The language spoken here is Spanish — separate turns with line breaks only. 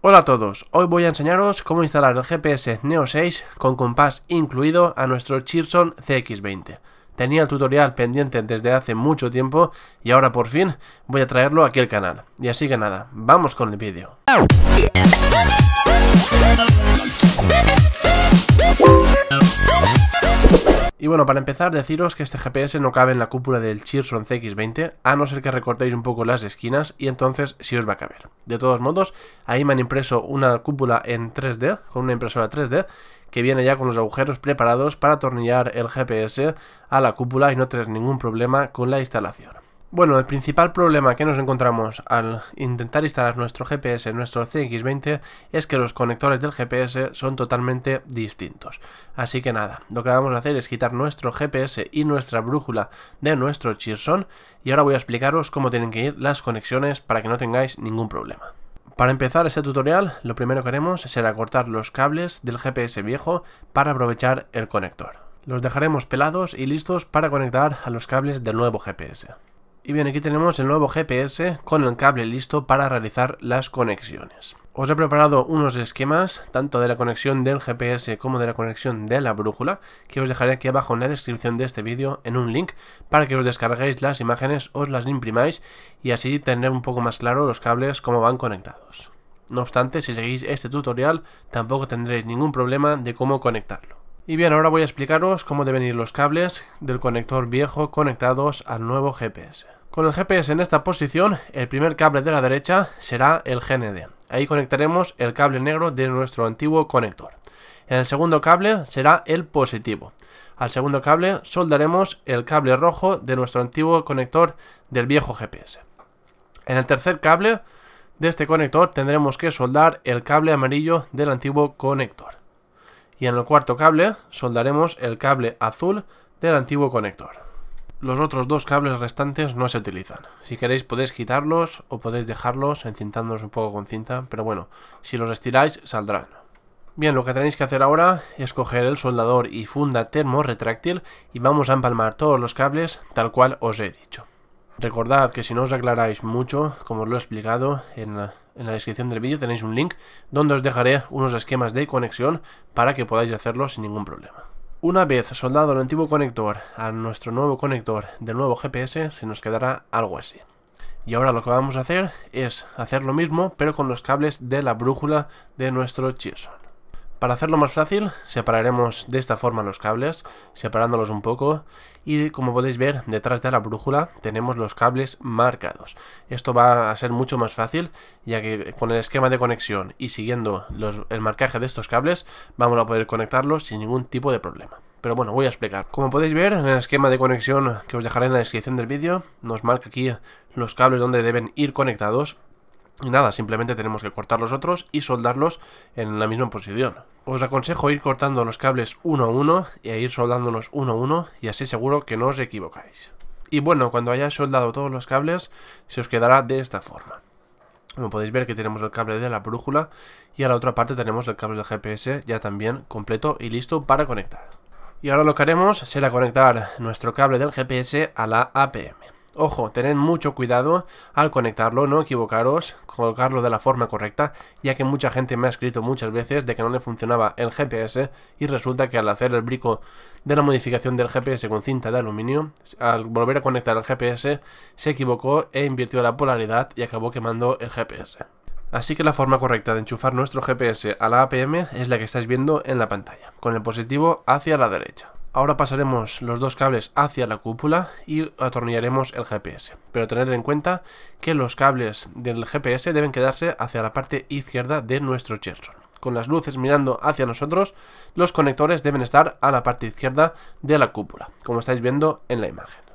Hola a todos, hoy voy a enseñaros cómo instalar el GPS Neo 6 con compás incluido a nuestro Chirson CX20. Tenía el tutorial pendiente desde hace mucho tiempo y ahora por fin voy a traerlo aquí al canal. Y así que nada, vamos con el vídeo. bueno, para empezar, deciros que este GPS no cabe en la cúpula del Cheerson CX20, a no ser que recortéis un poco las esquinas y entonces sí os va a caber. De todos modos, ahí me han impreso una cúpula en 3D, con una impresora 3D, que viene ya con los agujeros preparados para atornillar el GPS a la cúpula y no tener ningún problema con la instalación. Bueno, el principal problema que nos encontramos al intentar instalar nuestro GPS en nuestro CX20 es que los conectores del GPS son totalmente distintos. Así que nada, lo que vamos a hacer es quitar nuestro GPS y nuestra brújula de nuestro Chirson y ahora voy a explicaros cómo tienen que ir las conexiones para que no tengáis ningún problema. Para empezar este tutorial, lo primero que haremos será cortar los cables del GPS viejo para aprovechar el conector. Los dejaremos pelados y listos para conectar a los cables del nuevo GPS. Y bien, aquí tenemos el nuevo GPS con el cable listo para realizar las conexiones. Os he preparado unos esquemas, tanto de la conexión del GPS como de la conexión de la brújula, que os dejaré aquí abajo en la descripción de este vídeo en un link para que os descarguéis las imágenes, os las imprimáis y así tener un poco más claro los cables cómo van conectados. No obstante, si seguís este tutorial tampoco tendréis ningún problema de cómo conectarlo. Y bien, ahora voy a explicaros cómo deben ir los cables del conector viejo conectados al nuevo GPS. Con el GPS en esta posición, el primer cable de la derecha será el GND. Ahí conectaremos el cable negro de nuestro antiguo conector. En El segundo cable será el positivo. Al segundo cable soldaremos el cable rojo de nuestro antiguo conector del viejo GPS. En el tercer cable de este conector tendremos que soldar el cable amarillo del antiguo conector. Y en el cuarto cable soldaremos el cable azul del antiguo conector. Los otros dos cables restantes no se utilizan. Si queréis podéis quitarlos o podéis dejarlos encintándolos un poco con cinta, pero bueno, si los estiráis saldrán. Bien, lo que tenéis que hacer ahora es coger el soldador y funda termo retráctil y vamos a empalmar todos los cables tal cual os he dicho. Recordad que si no os aclaráis mucho, como os lo he explicado en la descripción del vídeo tenéis un link donde os dejaré unos esquemas de conexión para que podáis hacerlo sin ningún problema. Una vez soldado el antiguo conector a nuestro nuevo conector del nuevo GPS, se nos quedará algo así. Y ahora lo que vamos a hacer es hacer lo mismo, pero con los cables de la brújula de nuestro Chisholm. Para hacerlo más fácil, separaremos de esta forma los cables, separándolos un poco y como podéis ver, detrás de la brújula tenemos los cables marcados. Esto va a ser mucho más fácil, ya que con el esquema de conexión y siguiendo el marcaje de estos cables, vamos a poder conectarlos sin ningún tipo de problema. Pero bueno, voy a explicar. Como podéis ver, en el esquema de conexión que os dejaré en la descripción del vídeo, nos marca aquí los cables donde deben ir conectados y nada, simplemente tenemos que cortar los otros y soldarlos en la misma posición. Os aconsejo ir cortando los cables uno a uno y ir soldándolos uno a uno y así seguro que no os equivocáis. Y bueno, cuando hayáis soldado todos los cables, se os quedará de esta forma. Como podéis ver que tenemos el cable de la brújula y a la otra parte tenemos el cable del GPS ya también completo y listo para conectar. Y ahora lo que haremos será conectar nuestro cable del GPS a la APM. Ojo, tened mucho cuidado al conectarlo, no equivocaros, colocarlo de la forma correcta, ya que mucha gente me ha escrito muchas veces de que no le funcionaba el GPS y resulta que al hacer el brico de la modificación del GPS con cinta de aluminio, al volver a conectar el GPS se equivocó e invirtió la polaridad y acabó quemando el GPS. Así que la forma correcta de enchufar nuestro GPS a la APM es la que estáis viendo en la pantalla, con el positivo hacia la derecha. Ahora pasaremos los dos cables hacia la cúpula y atornillaremos el GPS, pero tener en cuenta que los cables del GPS deben quedarse hacia la parte izquierda de nuestro Jetson. Con las luces mirando hacia nosotros, los conectores deben estar a la parte izquierda de la cúpula, como estáis viendo en la imagen.